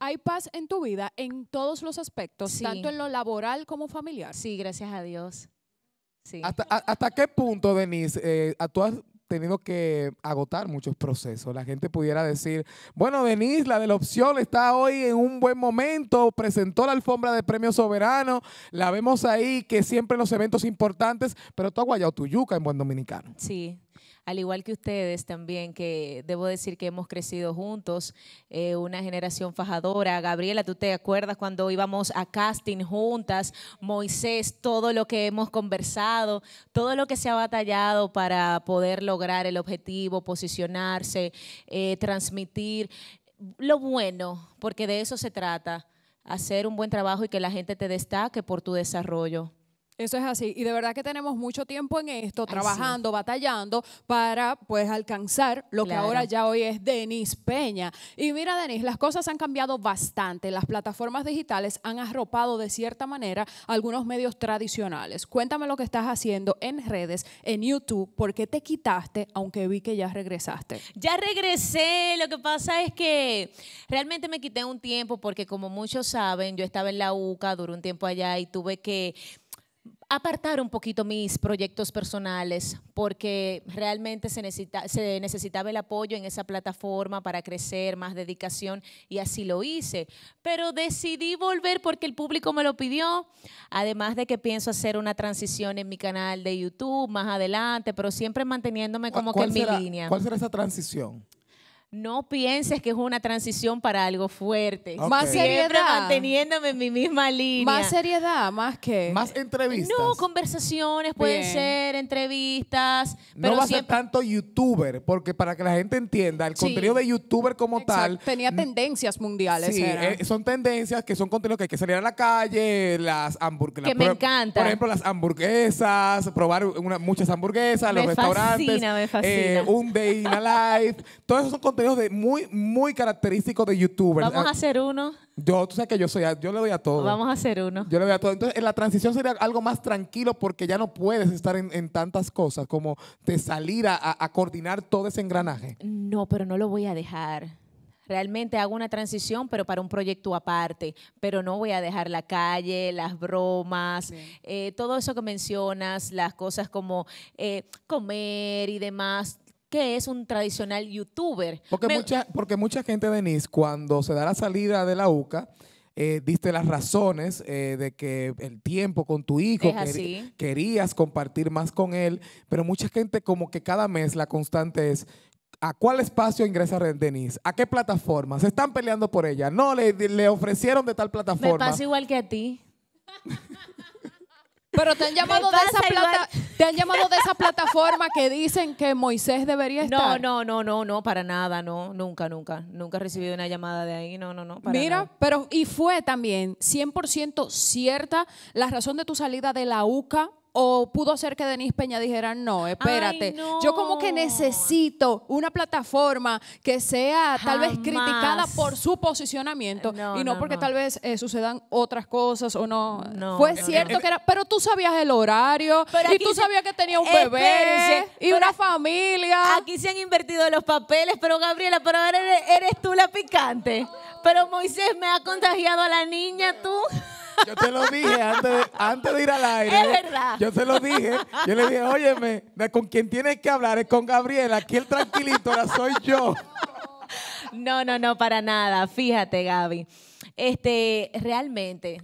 Hay paz en tu vida en todos los aspectos, tanto en lo laboral como familiar. Sí, gracias a Dios. ¿Hasta, qué punto, Denise, eh, tú has tenido que agotar muchos procesos? La gente pudiera decir, bueno, Denise, la de la opción está hoy en un buen momento, presentó la alfombra de Premio Soberano, la vemos ahí que siempre en los eventos importantes, pero tú has guayado tu yuca en buen dominicano. Sí, al igual que ustedes también, que debo decir que hemos crecido juntos, eh, una generación fajadora. Gabriela, ¿tú te acuerdas cuando íbamos a casting juntas? Moisés, todo lo que hemos conversado, todo lo que se ha batallado para poder lograr el objetivo, posicionarse, eh, transmitir lo bueno, porque de eso se trata, hacer un buen trabajo y que la gente te destaque por tu desarrollo. Eso es así. Y de verdad que tenemos mucho tiempo en esto, trabajando, batallando para pues alcanzar lo que ahora ya hoy es Denis Peña. Y mira, Denis, las cosas han cambiado bastante. Las plataformas digitales han arropado de cierta manera algunos medios tradicionales. Cuéntame lo que estás haciendo en redes, en YouTube, por qué te quitaste, aunque vi que ya regresaste. Ya regresé. Lo que pasa es que realmente me quité un tiempo porque como muchos saben, yo estaba en la UCA, duró un tiempo allá y tuve que apartar un poquito mis proyectos personales porque realmente se, necesita, se necesitaba el apoyo en esa plataforma para crecer, más dedicación y así lo hice. Pero decidí volver porque el público me lo pidió, además de que pienso hacer una transición en mi canal de YouTube más adelante, pero siempre manteniéndome como que en mi línea. ¿Cuál será esa transición? no pienses que es una transición para algo fuerte. Más seriedad. manteniéndome en mi misma línea. Más seriedad, más que. Más entrevistas. No, conversaciones pueden ser, entrevistas. Pero no va a ser tanto youtuber, porque para que la gente entienda, el contenido de youtuber como tal. Tenía tendencias mundiales. Sí, eh, son tendencias que son contenidos que hay que salir a la calle, las hamburguesas. Que me encanta. Por ejemplo, las hamburguesas, probar muchas hamburguesas, los restaurantes. Eh, un day in a life. Todos esos son contenidos de muy, muy característico de youtuber Vamos a hacer uno. Yo, tú sabes que yo soy, yo le doy a todo. Vamos a hacer uno. Yo le doy a todo. Entonces, en la transición sería algo más tranquilo porque ya no puedes estar en, tantas cosas como de salir a, coordinar todo ese engranaje. No, pero no lo voy a dejar realmente hago una transición, pero para un proyecto aparte. Pero no voy a dejar la calle, las bromas, eh, todo eso que mencionas, las cosas como eh, comer y demás que es un tradicional youtuber. Porque, mucha, porque mucha gente, Denise, cuando se da la salida de la UCA, eh, diste las razones eh, de que el tiempo con tu hijo, querías compartir más con él, pero mucha gente como que cada mes la constante es, ¿A cuál espacio ingresa Denise? ¿A qué plataforma? Se están peleando por ella. No, le, le ofrecieron de tal plataforma. Me pasa igual que a ti. Pero te han llamado de esa, plata te han llamado de esa plataforma que dicen que Moisés debería estar. No, no, no, no, no, para nada, no, nunca, nunca. Nunca he recibido una llamada de ahí, no, no, no. Para Mira, pero y fue también 100% cierta la razón de tu salida de la UCA o pudo hacer que Denise Peña dijera, no, espérate, yo como que necesito una plataforma que sea tal vez criticada por su posicionamiento y no, porque tal vez eh, sucedan otras cosas o no. Fue cierto que era, pero tú sabías el horario y tú sabías que tenía un bebé y una familia. Aquí se han invertido los papeles, pero Gabriela, pero ahora eres, eres tú la picante. Pero Moisés me ha contagiado a la niña, tú. Yo te lo dije antes de, ir al aire. Es verdad. Yo te lo dije. Yo le dije, óyeme, con quien tienes que hablar es con Gabriela. Aquí el tranquilito ahora soy yo. No, no, no, para nada. Fíjate, Gaby. Este, realmente,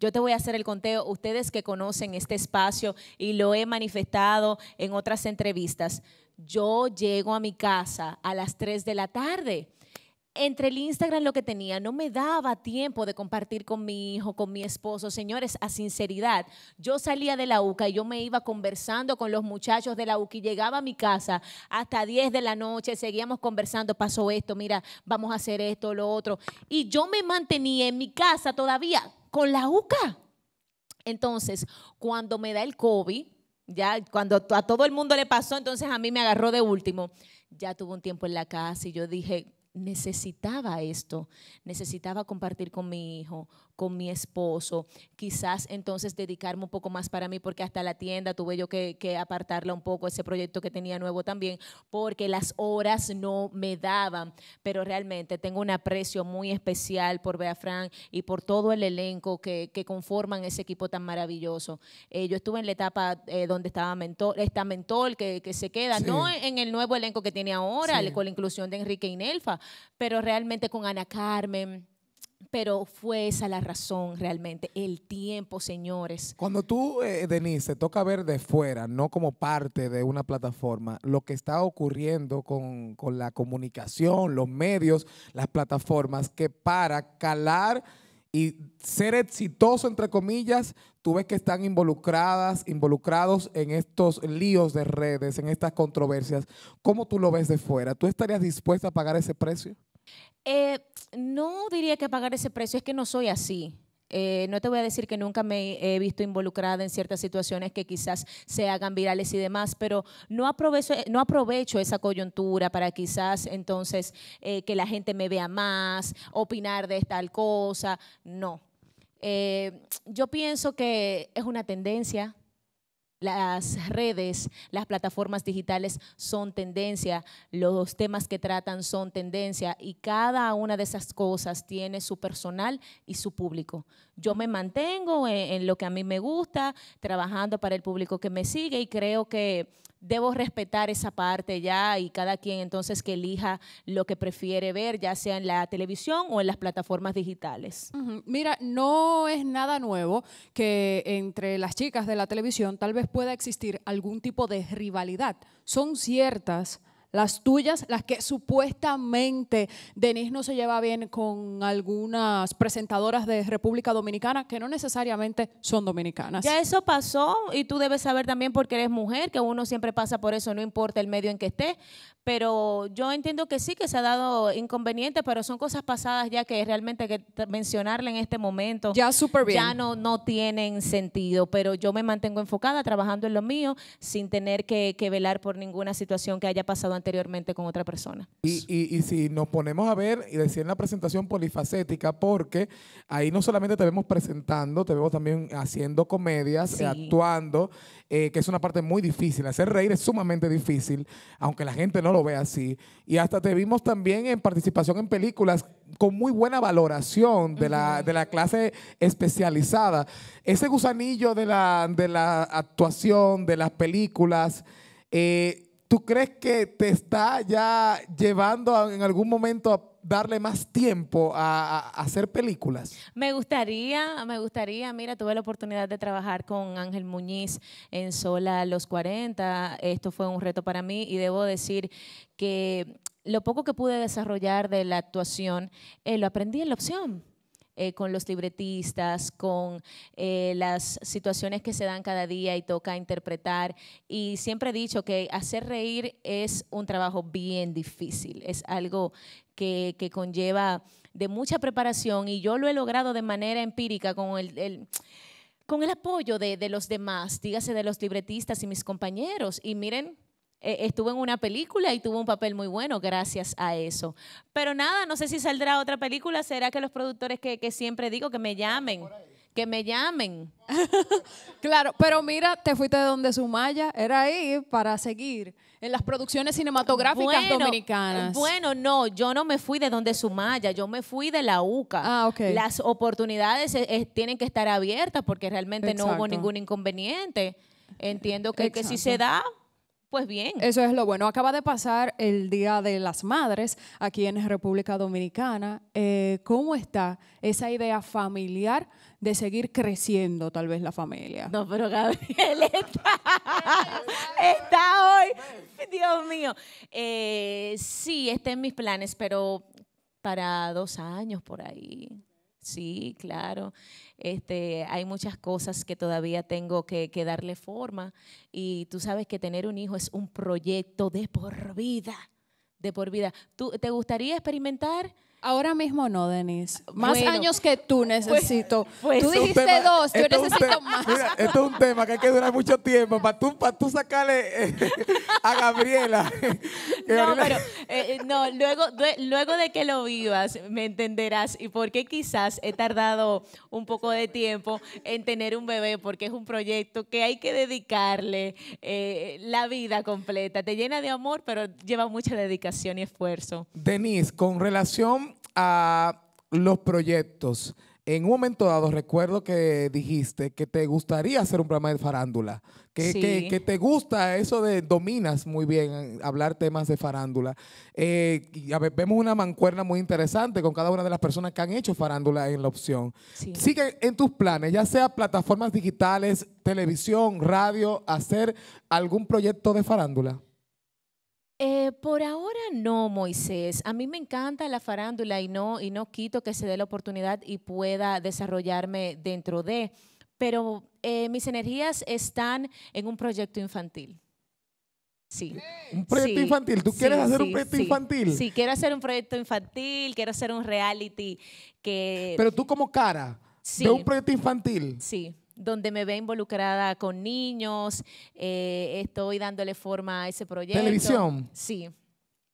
yo te voy a hacer el conteo. Ustedes que conocen este espacio y lo he manifestado en otras entrevistas, yo llego a mi casa a las 3 de la tarde entre el Instagram lo que tenía, no me daba tiempo de compartir con mi hijo, con mi esposo. Señores, a sinceridad, yo salía de la UCA y yo me iba conversando con los muchachos de la UCA y llegaba a mi casa hasta 10 de la noche, seguíamos conversando, pasó esto, mira, vamos a hacer esto, lo otro. Y yo me mantenía en mi casa todavía con la UCA. Entonces, cuando me da el COVID, ya cuando a todo el mundo le pasó, entonces a mí me agarró de último. Ya tuve un tiempo en la casa y yo dije, necesitaba esto, necesitaba compartir con mi hijo, con mi esposo, quizás entonces dedicarme un poco más para mí, porque hasta la tienda tuve yo que, apartarla un poco, ese proyecto que tenía nuevo también, porque las horas no me daban, pero realmente tengo un aprecio muy especial por Bea Frank y por todo el elenco que, conforman ese equipo tan maravilloso. Eh, yo estuve en la etapa eh, donde estaba mentor, está Mentor, que, se queda, no en el nuevo elenco que tiene ahora, con la inclusión de Enrique Inelfa, pero realmente con Ana Carmen pero fue esa la razón realmente, el tiempo, señores. Cuando tú, eh, Denise, toca ver de fuera, no como parte de una plataforma, lo que está ocurriendo con, con la comunicación, los medios, las plataformas, que para calar y ser exitoso, entre comillas, tú ves que están involucradas, involucrados en estos líos de redes, en estas controversias. ¿Cómo tú lo ves de fuera? ¿Tú estarías dispuesta a pagar ese precio? Eh, no diría que pagar ese precio, es que no soy así. Eh, no te voy a decir que nunca me he visto involucrada en ciertas situaciones que quizás se hagan virales y demás, pero no aprovecho, eh, esa coyuntura para quizás entonces que la gente me vea más, opinar de tal cosa, no. yo pienso que es una tendencia, las redes, las plataformas digitales son tendencia, los temas que tratan son tendencia y cada una de esas cosas tiene su personal y su público yo me mantengo en, lo que a mí me gusta, trabajando para el público que me sigue y creo que debo respetar esa parte ya y cada quien entonces que elija lo que prefiere ver, ya sea en la televisión o en las plataformas digitales. Mira, no es nada nuevo que entre las chicas de la televisión tal vez pueda existir algún tipo de rivalidad. Son ciertas las tuyas, las que supuestamente Denise no se lleva bien con algunas presentadoras de República Dominicana que no necesariamente son dominicanas. Ya eso pasó y tú debes saber también porque eres mujer, que uno siempre pasa por eso, no importa el medio en que esté pero yo entiendo que sí que se ha dado inconveniente, pero son cosas pasadas ya que realmente que mencionarle en este momento ya super bien. ya no, no tienen sentido, pero yo me mantengo enfocada trabajando en lo mío sin tener que, velar por ninguna situación que haya pasado anteriormente con otra persona. Y, y, si nos ponemos a ver, y decir en la presentación polifacética, porque ahí no solamente te vemos presentando, te vemos también haciendo comedias, actuando, eh, que es una parte muy difícil, hacer reír es sumamente difícil, aunque la gente no lo ve así. Y hasta te vimos también en participación en películas con muy buena valoración de, la, clase especializada. Ese gusanillo de la, de la actuación, de las películas, eh, ¿tú crees que te está ya llevando en algún momento a darle más tiempo a, hacer películas? Me gustaría, me gustaría. Mira, tuve la oportunidad de trabajar con Ángel Muñiz en Sola a los 40. Esto fue un reto para mí y debo decir que lo poco que pude desarrollar de la actuación eh, lo aprendí en la opción. Eh, con los libretistas, con eh, las situaciones que se dan cada día y toca interpretar. Y siempre he dicho que hacer reír es un trabajo bien difícil, es algo que, conlleva de mucha preparación y yo lo he logrado de manera empírica con el, con el apoyo de, los demás, dígase de los libretistas y mis compañeros. Y miren estuve estuvo en una película y tuvo un papel muy bueno gracias a eso. Pero nada, no sé si saldrá otra película. ¿Será que los productores que, siempre digo que me llamen? Que me llamen. claro, pero mira, te fuiste de donde Sumaya era ahí para seguir en las producciones cinematográficas dominicanas. Bueno, no, yo no me fui de donde Sumaya, yo me fui de la UCA. Ah, las oportunidades eh, eh, tienen que estar abiertas porque realmente no hubo ningún inconveniente. Entiendo que, que si se da, pues bien. Eso es lo bueno. Acaba de pasar el Día de las Madres aquí en República Dominicana. Eh, ¿Cómo está esa idea familiar de seguir creciendo tal vez la familia? No, pero Gabriel está, hoy. Dios mío. Eh, sí, está en mis planes, pero para dos años por ahí. Sí, claro. Este, hay muchas cosas que todavía tengo que, darle forma y tú sabes que tener un hijo es un proyecto de por vida, de por vida. ¿Tú, ¿Te gustaría experimentar? Ahora mismo no, Denise. Más años que tú pues, necesito. Pues, pues, tú dijiste dos, yo necesito más. esto es un tema que hay que durar mucho tiempo para tú, para tú sacarle eh, a Gabriela. no, pero eh, eh, no, luego, luego de que lo vivas, me entenderás y por qué quizás he tardado un poco de tiempo en tener un bebé, porque es un proyecto que hay que dedicarle la vida completa. Te llena de amor, pero lleva mucha dedicación y esfuerzo. Denise, con relación a los proyectos, en un momento dado recuerdo que dijiste que te gustaría hacer un programa de farándula, que, te gusta eso de dominas muy bien eh, hablar temas de farándula. Eh, vemos una mancuerna muy interesante con cada una de las personas que han hecho farándula en la opción. Sigue en tus planes, ya sea plataformas digitales, televisión, radio, hacer algún proyecto de farándula. Eh, por ahora no, Moisés. A mí me encanta la farándula y no, y no quito que se dé la oportunidad y pueda desarrollarme dentro de, pero eh, mis energías están en un proyecto infantil. Sí. Un proyecto infantil. ¿Tú quieres hacer un proyecto infantil? Sí, quiero hacer un proyecto infantil, quiero hacer un reality que... Pero tú como cara de un proyecto infantil. Sí donde me ve involucrada con niños, eh, estoy dándole forma a ese proyecto. ¿Televisión? Sí.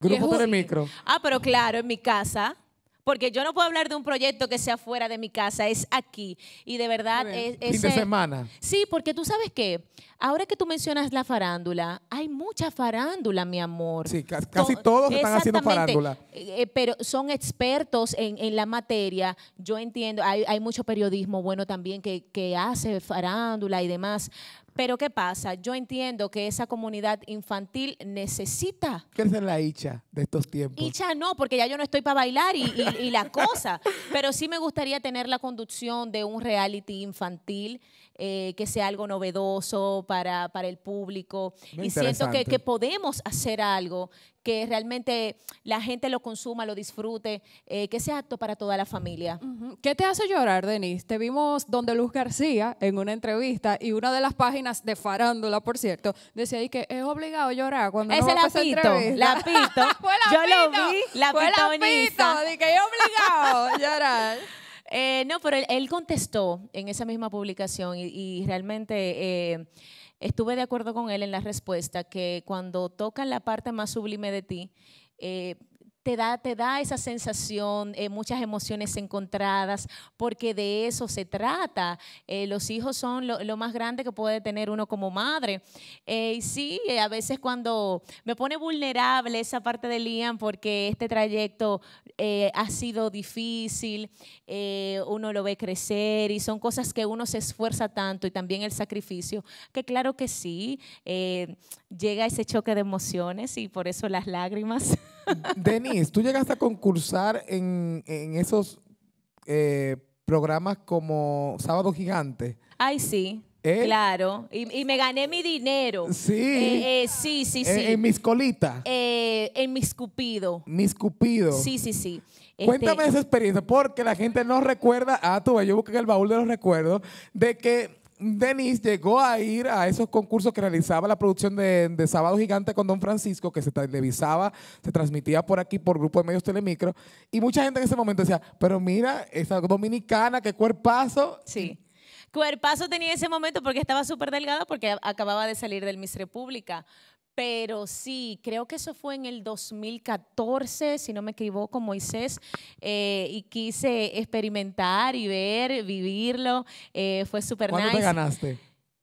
¿Grupo Telemicro? Ah, pero claro, en mi casa. Porque yo no puedo hablar de un proyecto que sea fuera de mi casa, es aquí. Y de verdad es... semana. Sí, porque tú sabes qué, ahora que tú mencionas la farándula, hay mucha farándula, mi amor. Sí, casi, todos están haciendo farándula. Eh, pero son expertos en, la materia, yo entiendo, hay, hay mucho periodismo bueno también que, que hace farándula y demás, pero ¿qué pasa? Yo entiendo que esa comunidad infantil necesita. ¿Qué es la hicha de estos tiempos? Hicha no, porque ya yo no estoy para bailar y, y la cosa. Pero sí me gustaría tener la conducción de un reality infantil eh, que sea algo novedoso para, el público. y siento que, podemos hacer algo que realmente la gente lo consuma, lo disfrute, eh, que sea apto para toda la familia. ¿Qué te hace llorar, Denise? Te vimos donde Luz García, en una entrevista, y una de las páginas de Farándula, por cierto, decía ahí que es obligado a llorar cuando Ese no la pito. Yo lo vi, La dice que es obligado llorar. Eh, no, pero él, contestó en esa misma publicación y, realmente eh, estuve de acuerdo con él en la respuesta que cuando toca la parte más sublime de ti, eh, te da, te da esa sensación, eh, muchas emociones encontradas, porque de eso se trata. Eh, los hijos son lo, más grande que puede tener uno como madre. Eh, y sí, a veces cuando me pone vulnerable esa parte de Liam, porque este trayecto ha sido difícil, uno lo ve crecer y son cosas que uno se esfuerza tanto y también el sacrificio, que claro que sí, llega ese choque de emociones y por eso las lágrimas. Denise, tú llegaste a concursar en, esos eh, programas como Sábado Gigante. Ay, sí. ¿Eh? Claro, y, me gané mi dinero. Sí. Eh, sí, sí, sí. en mis colitas. en mis cupido. Mis cupido. Sí, sí, sí. Este Cuéntame esa experiencia, porque la gente no recuerda, ah, tú, yo busqué el baúl de los recuerdos, de que Denise llegó a ir a esos concursos que realizaba la producción de, de, Sábado Gigante con Don Francisco, que se televisaba, se transmitía por aquí por Grupo de Medios Telemicro, y mucha gente en ese momento decía, pero mira, esa dominicana, qué cuerpazo. Sí. Cuerpazo tenía ese momento porque estaba súper delgada porque acababa de salir del Miss República pero sí, creo que eso fue en el 2014, si no me equivoco, Moisés, eh, y quise experimentar y ver, vivirlo, eh, fue súper nice. ¿Cuánto ganaste?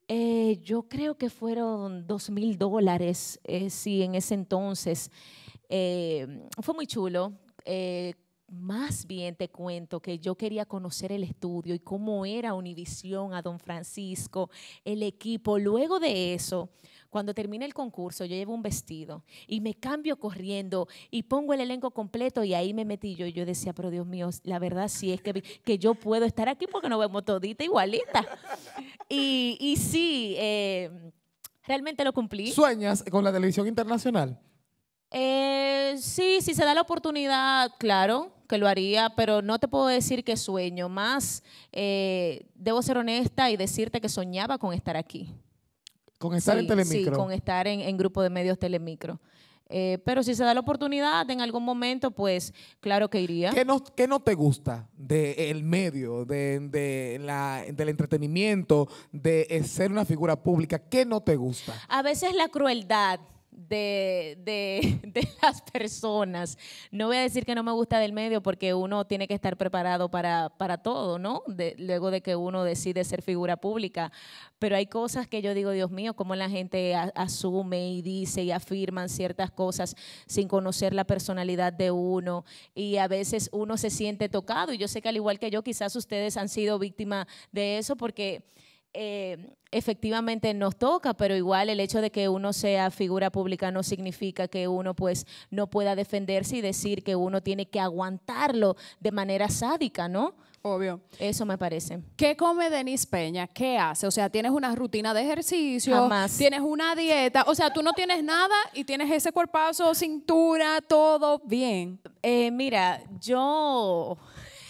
Eh, yo creo que fueron dos mil dólares, sí, en ese entonces. fue muy chulo más bien te cuento que yo quería conocer el estudio y cómo era Univisión a Don Francisco, el equipo. Luego de eso, cuando termine el concurso, yo llevo un vestido y me cambio corriendo y pongo el elenco completo y ahí me metí yo. Y yo decía, pero Dios mío, la verdad sí es que, que yo puedo estar aquí porque nos vemos todita igualita. Y, y sí, em, realmente lo cumplí. ¿Sueñas con la televisión internacional? Eh, sí, si se da la oportunidad, claro que lo haría, pero no te puedo decir que sueño. Más, eh, debo ser honesta y decirte que soñaba con estar aquí. Con estar en Telemicro. Sí, con estar en, grupo de medios Telemicro. Eh, pero si se da la oportunidad en algún momento, pues claro que iría. ¿Qué no, qué no te gusta del el medio, de, de la, del entretenimiento, de ser una figura pública? ¿Qué no te gusta? A veces la crueldad de, las personas. No voy a decir que no me gusta del medio porque uno tiene que estar preparado para, para todo, ¿no? luego de que uno decide ser figura pública. Pero hay cosas que yo digo, Dios mío, como la gente asume y dice y afirman ciertas cosas sin conocer la personalidad de uno. Y a veces uno se siente tocado. Y yo sé que al igual que yo, quizás ustedes han sido víctima de eso porque eh, efectivamente nos toca, pero igual el hecho de que uno sea figura pública no significa que uno pues no pueda defenderse y decir que uno tiene que aguantarlo de manera sádica, ¿no? Obvio. Eso me parece. ¿Qué come Denis Peña? ¿Qué hace? O sea, tienes una rutina de ejercicio, tienes una dieta, o sea, tú no tienes nada y tienes ese cuerpazo, cintura, todo bien. Eh, mira, yo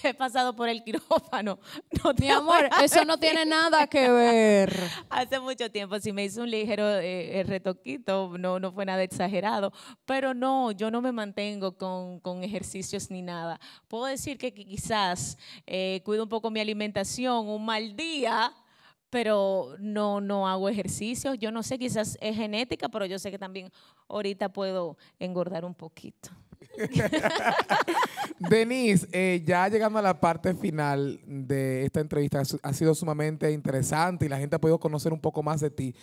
he pasado por el quirófano. Mi amor, eso no tiene nada que ver. Hace mucho tiempo sí me hizo un ligero eh, eh, retoquito, no, no fue nada exagerado, pero no, yo no me mantengo con, ejercicios ni nada. Puedo decir que quizás eh, cuido un poco mi alimentación, un mal día, pero no, no hago ejercicios. Yo no sé, quizás es genética, pero yo sé que también ahorita puedo engordar un poquito. Denise, eh, ya llegando a la parte final de esta entrevista, ha sido sumamente interesante y la gente ha podido conocer un poco más de ti.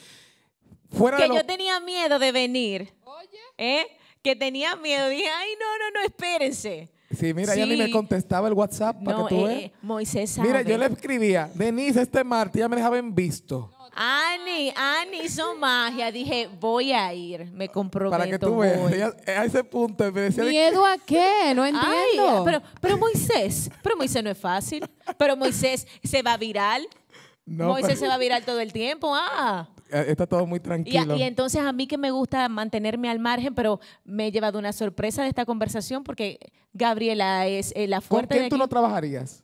que yo tenía miedo de venir. Oye. ¿Eh? Que tenía miedo. Dije, ay, no, no, no, espérense. Sí, mira, ella ni me contestaba el WhatsApp para que tú eh, veas. Moisés Mira, yo le escribía, Denise, este martes ya me dejaban visto. No. Ani, Ani hizo magia. Dije, voy a ir, me comprometo. Para que tú veas, a ese punto me decía ¿Miedo a qué? No entiendo. Ah, pero, pero Moisés, pero Moisés no es fácil. Pero Moisés se va viral. no, Moisés se va viral todo el tiempo. Ah. Eh, está todo muy tranquilo. y entonces a mí que me gusta mantenerme al margen, pero me he llevado una sorpresa de esta conversación porque Gabriela es eh, la fuerte de quién tú lo no trabajarías?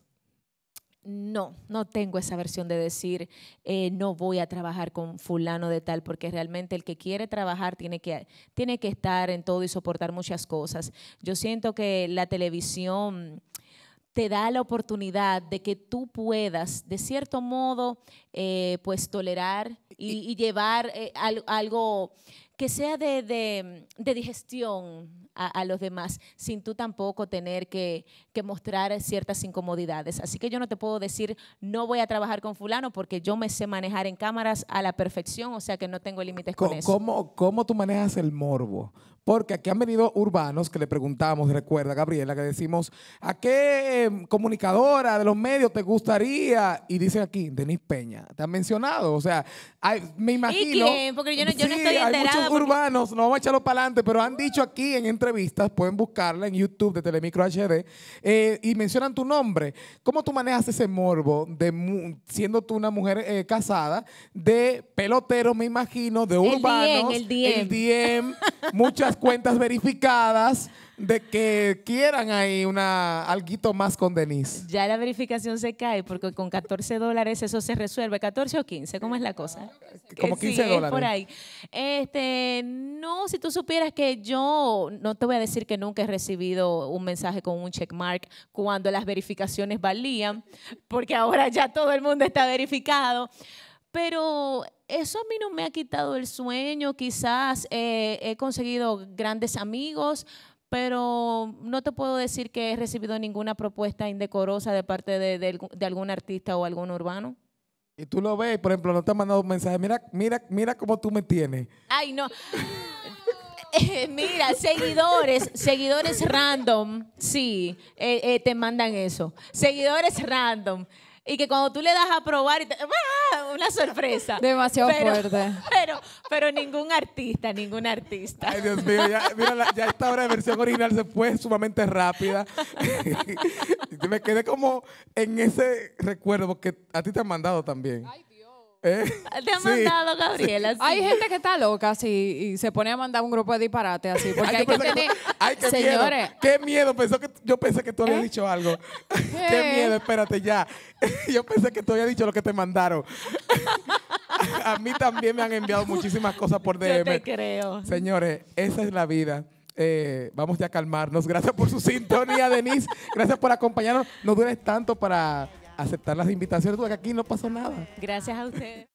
no, no tengo esa versión de decir, eh, no voy a trabajar con fulano de tal, porque realmente el que quiere trabajar tiene que, tiene que estar en todo y soportar muchas cosas. Yo siento que la televisión te da la oportunidad de que tú puedas, de cierto modo, eh, pues tolerar y, llevar eh, algo que sea de digestión a, los demás sin tú tampoco tener que, mostrar ciertas incomodidades. Así que yo no te puedo decir, no voy a trabajar con fulano porque yo me sé manejar en cámaras a la perfección, o sea que no tengo límites con eso. ¿Cómo, ¿Cómo tú manejas el morbo? Porque aquí han venido urbanos que le preguntamos, recuerda Gabriela, que decimos, ¿a qué em, comunicadora de los medios te gustaría? Y dicen aquí, denis Peña, te han mencionado. O sea, me imagino... Porque yo no, estoy enterada. Hay muchos urbanos, no vamos a echarlo para adelante, pero han dicho aquí en entrevistas, pueden buscarla en YouTube de Telemicro HD, eh, y mencionan tu nombre. ¿Cómo tú manejas ese morbo de siendo tú una mujer eh, casada, de pelotero, me imagino, de urbanos, el El DM muchas cuentas verificadas? de que quieran ahí una alguito más con Denise. Ya la verificación se cae porque con 14 dólares eso se resuelve. ¿14 o 15? ¿Cómo es la cosa? Como 15 dólares. Por ahí. Este, no, si tú supieras que yo no te voy a decir que nunca he recibido un mensaje con un checkmark cuando las verificaciones valían, porque ahora ya todo el mundo está verificado. Pero eso a mí no me ha quitado el sueño, quizás eh, he conseguido grandes amigos, pero no te puedo decir que he recibido ninguna propuesta indecorosa de parte de, algún artista o algún urbano. Y tú lo ves, por ejemplo, no te han mandado un mensaje, mira, mira, mira cómo tú me tienes. Ay, no. Eh, mira, seguidores, seguidores random, sí, eh, eh, te mandan eso. Seguidores random y que cuando tú le das a probar, ¡Ah! una sorpresa. Demasiado fuerte. Pero, pero ningún artista, ningún artista. Ay, Dios mío, ya, mira, ya esta obra de versión original se fue sumamente rápida. me quedé como en ese recuerdo, porque a ti te han mandado también. Ay, eh, te ha mandado, Gabriela. Hay gente que está loca y se pone a mandar un grupo de disparate así. Porque hay que, tener. Señores. Qué miedo. que, yo pensé que tú habías ¿Eh? dicho algo. ¿Eh? Qué miedo, espérate ya. yo pensé que tú habías dicho lo que te mandaron. a mí también me han enviado muchísimas cosas por DM. Yo te creo. Señores, esa es la vida. vamos ya a calmarnos. Gracias por su sintonía, Denise. Gracias por acompañarnos. No dures tanto para aceptar las invitaciones, porque aquí no pasó nada. Gracias a ustedes.